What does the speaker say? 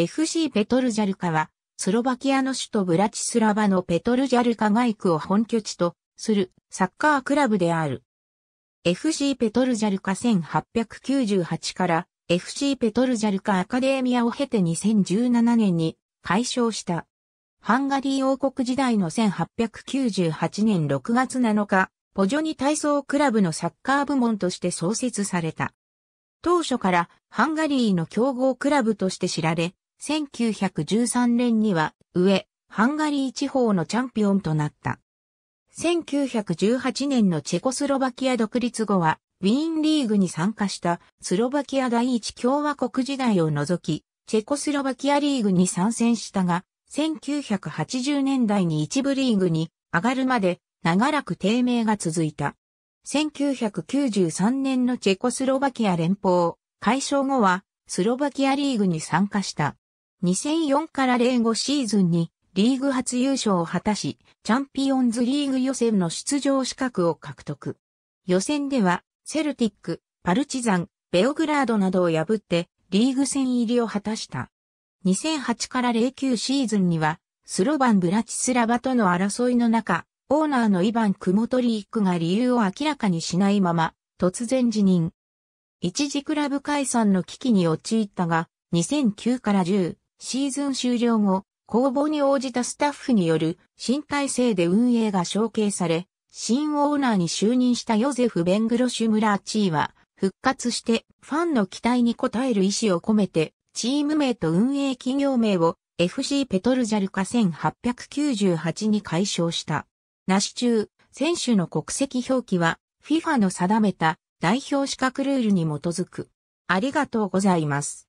FC ペトルジャルカは、スロバキアの首都ブラチスラバのペトルジャルカイ区を本拠地とするサッカークラブである。FC ペトルジャルカ1898から FC ペトルジャルカアカデミアを経て2017年に解消した。ハンガリー王国時代の1898年6月7日、ポジョニ体操クラブのサッカー部門として創設された。当初からハンガリーの強豪クラブとして知られ、1913年には上、ハンガリー地方のチャンピオンとなった。1918年のチェコスロバキア独立後は、ウィーンリーグに参加したスロバキア第一共和国時代を除き、チェコスロバキアリーグに参戦したが、1980年代に一部リーグに上がるまで長らく低迷が続いた。1993年のチェコスロバキア連邦解消後はスロバキアリーグに参加した。2004から05シーズンにリーグ初優勝を果たし、チャンピオンズリーグ予選の出場資格を獲得。予選では、セルティック、パルチザン、ベオグラードなどを破って、リーグ戦入りを果たした。2008から09シーズンには、スロバン・ブラチスラバとの争いの中、オーナーのイバン・クモトリークが理由を明らかにしないまま、突然辞任。一時クラブ解散の危機に陥ったが、2009から10、シーズン終了後、公募に応じたスタッフによる新体制で運営が承継され、新オーナーに就任したヨゼフ・ベングロシュ・ムラーチーは、復活してファンの期待に応える意思を込めて、チーム名と運営企業名を FC ペトルジャルカ1898に解消した。なし中、選手の国籍表記は FIFA の定めた代表資格ルールに基づく。ありがとうございます。